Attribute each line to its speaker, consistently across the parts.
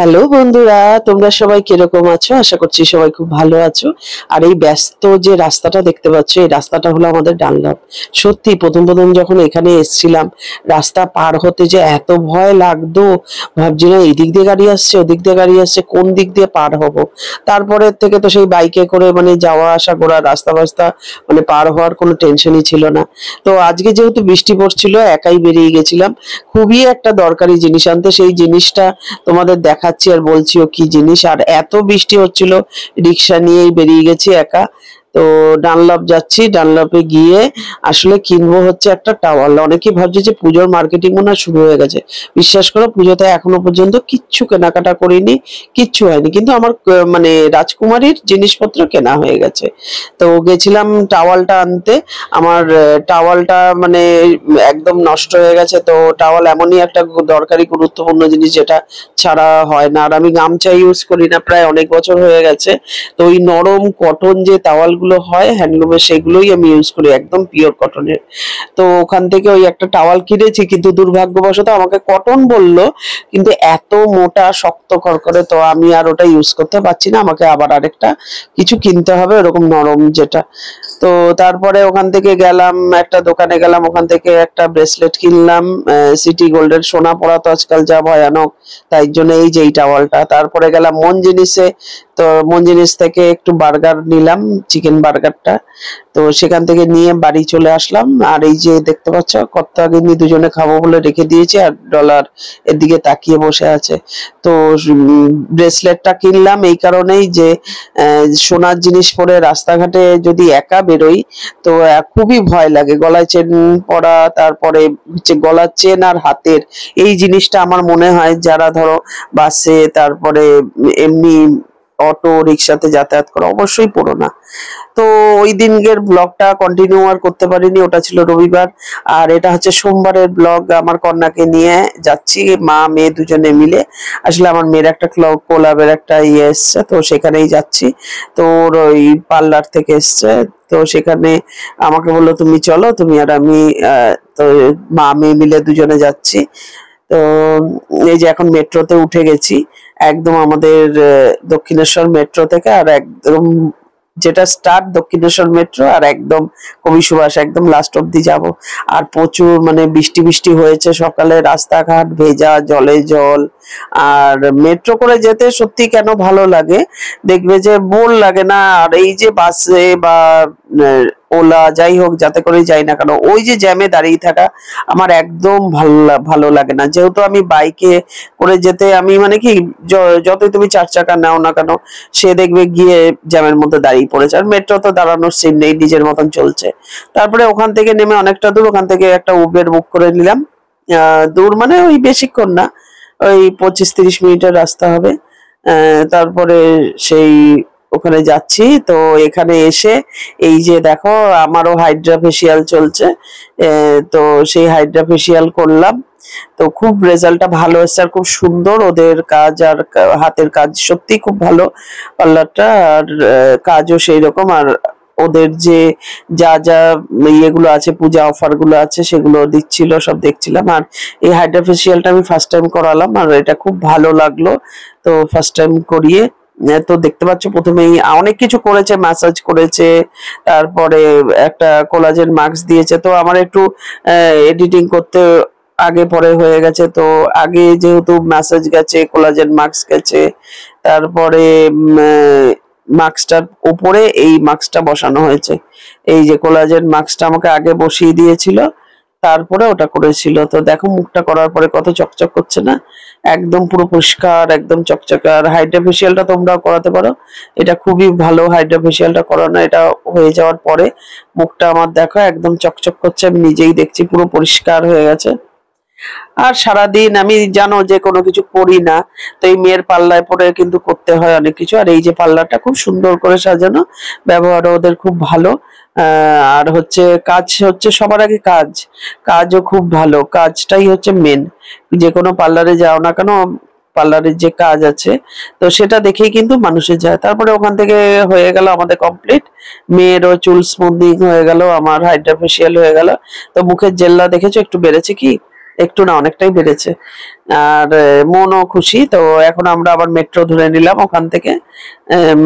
Speaker 1: hello বন্ধুরা তোমরা সবাই কিরকম আছো আশা করছি সবাই খুব ভালো আছো আর এই ব্যস্ত যে রাস্তাটা দেখতে পাচ্ছ এই রাস্তাটা হলো আমাদের ডানলাপ সত্যি প্রথম প্রথম যখন এখানে এসছিলাম রাস্তা পার হতে যে এত ভয় লাগতো ভাবছি না এই দিক দিয়ে গাড়ি আসছে ওদিক দিয়ে গাড়ি আসছে কোন দিক দিয়ে পার হব তারপরে থেকে তো সেই বাইকে করে মানে যাওয়া আসা করা রাস্তা বাস্তা মানে পার হওয়ার কোনো টেনশনই ছিল না তো আজকে যেহেতু বৃষ্টি পড়ছিল একাই বেরিয়ে গেছিলাম খুবই একটা দরকারি জিনিস আনতে সেই জিনিসটা তোমাদের দেখা দেখাচ্ছি আর বলছি ও কি জিনিস আর এত বৃষ্টি হচ্ছিল রিক্সা নিয়েই বেরিয়ে গেছি একা তো ডানলপ যাচ্ছি ডানলপে গিয়ে আসলে কিনবো হচ্ছে একটা টাওয়াল অনেকেই ভাবছে যে পুজোর মার্কেটিং মনে শুরু হয়ে গেছে বিশ্বাস করো পুজোতে এখনো পর্যন্ত কিচ্ছু কেনাকাটা করিনি কিচ্ছু হয়নি কিন্তু আমার মানে রাজকুমারীর জিনিসপত্র কেনা হয়ে গেছে তো গেছিলাম টাওয়ালটা আনতে আমার টাওয়ালটা মানে একদম নষ্ট হয়ে গেছে তো টাওয়াল এমনই একটা দরকারি গুরুত্বপূর্ণ জিনিস যেটা ছাড়া হয় না আর আমি গামছা ইউজ করি না প্রায় অনেক বছর হয়ে গেছে তো ওই নরম কটন যে টাওয়াল টাওয়ালগুলো হয় হ্যান্ডলুমে সেগুলোই আমি ইউজ করি একদম পিওর কটনের তো ওখান থেকে ওই একটা টাওয়াল কিনেছি কিন্তু দুর্ভাগ্যবশত আমাকে কটন বলল কিন্তু এত মোটা শক্ত করে তো আমি আর ওটা ইউজ করতে পারছি না আমাকে আবার আরেকটা কিছু কিনতে হবে ওরকম নরম যেটা তো তারপরে ওখান থেকে গেলাম একটা দোকানে গেলাম ওখান থেকে একটা ব্রেসলেট কিনলাম সিটি গোল্ডের সোনা পরা তো আজকাল যা ভয়ানক তাই জন্য এই যে এই টাওয়ালটা তারপরে গেলাম মন জিনিসে তো মন জিনিস থেকে একটু বার্গার নিলাম চিকেন চিকেন বার্গারটা তো সেখান থেকে নিয়ে বাড়ি চলে আসলাম আর এই যে দেখতে পাচ্ছ কত আগে নিয়ে দুজনে খাবো বলে রেখে দিয়েছে আর ডলার এদিকে তাকিয়ে বসে আছে তো ব্রেসলেটটা কিনলাম এই কারণেই যে সোনার জিনিস পরে রাস্তাঘাটে যদি একা বেরোই তো খুবই ভয় লাগে গলায় চেন পরা তারপরে হচ্ছে গলার চেন আর হাতের এই জিনিসটা আমার মনে হয় যারা ধরো বাসে তারপরে এমনি অটো রিক্সাতে যাতায়াত করা অবশ্যই পড়ো না তো ওই দিনের ব্লগটা কন্টিনিউ আর করতে পারিনি ওটা ছিল রবিবার আর এটা হচ্ছে সোমবারের ব্লগ আমার কন্যাকে নিয়ে যাচ্ছি মা মেয়ে দুজনে মিলে আসলে আমার মেয়ের একটা কোলাবের একটা ইয়ে এসছে তো সেখানেই যাচ্ছি তো ওর ওই পার্লার থেকে এসছে তো সেখানে আমাকে বললো তুমি চলো তুমি আর আমি তো মা মেয়ে মিলে দুজনে যাচ্ছি তো এই যে এখন মেট্রোতে উঠে গেছি একদম আমাদের দক্ষিণেশ্বর মেট্রো থেকে আর একদম যেটা স্টার্ট দক্ষিণেশ্বর মেট্রো আর একদম কবি সুভাষ একদম লাস্ট অব্দি যাব আর প্রচুর মানে বৃষ্টি বৃষ্টি হয়েছে সকালে রাস্তাঘাট ভেজা জলে জল আর মেট্রো করে যেতে সত্যি কেন ভালো লাগে দেখবে যে বোর লাগে না আর এই যে বাসে বা ওলা যাই হোক যাতে করে যাই না কেন ওই যে জ্যামে দাঁড়িয়ে থাকা আমার একদম ভালো ভালো লাগে না যেহেতু আমি বাইকে করে যেতে আমি মানে কি যতই তুমি চার চাকা নাও না কেন সে দেখবে গিয়ে জ্যামের মধ্যে দাঁড়িয়ে পড়েছে আর মেট্রো তো দাঁড়ানোর সিন নেই নিজের মতন চলছে তারপরে ওখান থেকে নেমে অনেকটা দূর ওখান থেকে একটা উবের বুক করে নিলাম আহ দূর মানে ওই বেশিক্ষণ না ওই পঁচিশ তিরিশ মিনিটের রাস্তা হবে তারপরে সেই ওখানে যাচ্ছি তো এখানে এসে এই যে দেখো আমারও হাইড্রা ফেসিয়াল চলছে তো সেই হাইড্রা ফেসিয়াল করলাম তো খুব রেজাল্টটা ভালো এসছে আর খুব সুন্দর ওদের কাজ আর হাতের কাজ সত্যি খুব ভালো পার্লারটা আর কাজও সেই রকম আর ওদের যে যা যা ইয়েগুলো আছে পূজা অফারগুলো আছে সেগুলো দিচ্ছিল সব দেখছিলাম আর এই হাইড্রা ফেসিয়ালটা আমি ফার্স্ট টাইম করালাম আর এটা খুব ভালো লাগলো তো ফার্স্ট টাইম করিয়ে তো দেখতে পাচ্ছ প্রথমেই অনেক কিছু করেছে ম্যাসাজ করেছে তারপরে একটা কোলাজের মাস্ক দিয়েছে তো আমার একটু এডিটিং করতে আগে পরে হয়ে গেছে তো আগে যেহেতু ম্যাসাজ গেছে কোলাজের মাস্ক গেছে তারপরে মাস্কটার উপরে এই মাস্কটা বসানো হয়েছে এই যে কোলাজের মাস্কটা আমাকে আগে বসিয়ে দিয়েছিল তারপরে ওটা করেছিল তো দেখো মুখটা করার পরে কত চকচক করছে না একদম পুরো পরিষ্কার একদম চকচক আর হাইড্রাফেশিয়ালটা তোমরাও করাতে পারো এটা খুবই ভালো হাইড্রাফেশিয়ালটা করানো এটা হয়ে যাওয়ার পরে মুখটা আমার দেখো একদম চকচক করছে আমি নিজেই দেখছি পুরো পরিষ্কার হয়ে গেছে আর সারাদিন আমি জানো যে কোনো কিছু করি না তো এই মেয়ের পাল্লায় পরে কিন্তু করতে হয় অনেক কিছু আর এই যে পাল্লাটা খুব সুন্দর করে সাজানো ব্যবহার ওদের খুব ভালো আর হচ্ছে কাজ হচ্ছে সবার আগে কাজ কাজও খুব ভালো কাজটাই হচ্ছে মেন যে কোনো পার্লারে যাও না কেন পার্লারের যে কাজ আছে তো সেটা দেখেই কিন্তু মানুষের যায় তারপরে ওখান থেকে হয়ে গেল আমাদের কমপ্লিট মেয়েরও চুল স্মুদিং হয়ে গেল আমার হাইড্রাফেশিয়াল হয়ে গেল তো মুখের জেল্লা দেখেছো একটু বেড়েছে কি একটু না অনেকটাই বেড়েছে আর মনও খুশি তো এখন আমরা আবার মেট্রো ধরে নিলাম ওখান থেকে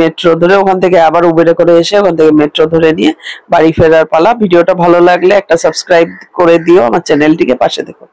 Speaker 1: মেট্রো ধরে ওখান থেকে আবার উবেরে করে এসে ওখান থেকে মেট্রো ধরে নিয়ে বাড়ি ফেরার পালা ভিডিওটা ভালো লাগলে একটা সাবস্ক্রাইব করে দিও আমার চ্যানেলটিকে পাশে দেখো